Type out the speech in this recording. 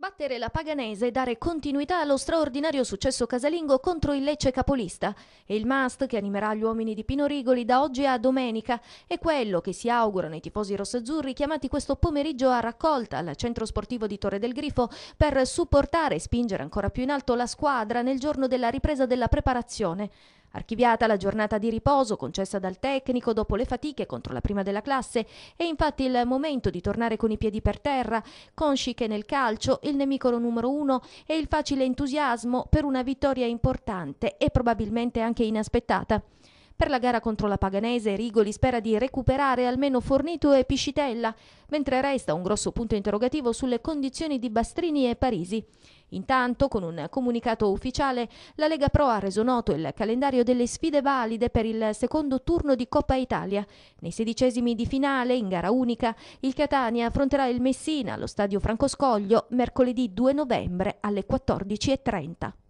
Battere la Paganese e dare continuità allo straordinario successo casalingo contro il Lecce capolista. E il must che animerà gli uomini di Pino Rigoli da oggi a domenica è quello che si augurano i tifosi rossazzurri chiamati questo pomeriggio a raccolta al centro sportivo di Torre del Grifo per supportare e spingere ancora più in alto la squadra nel giorno della ripresa della preparazione. Archiviata la giornata di riposo concessa dal tecnico dopo le fatiche contro la prima della classe, è infatti il momento di tornare con i piedi per terra, consci che nel calcio il nemico numero uno è il facile entusiasmo per una vittoria importante e probabilmente anche inaspettata. Per la gara contro la Paganese Rigoli spera di recuperare almeno Fornito e Piscitella, mentre resta un grosso punto interrogativo sulle condizioni di Bastrini e Parisi. Intanto, con un comunicato ufficiale, la Lega Pro ha reso noto il calendario delle sfide valide per il secondo turno di Coppa Italia. Nei sedicesimi di finale, in gara unica, il Catania affronterà il Messina allo stadio Francoscoglio mercoledì 2 novembre alle 14.30.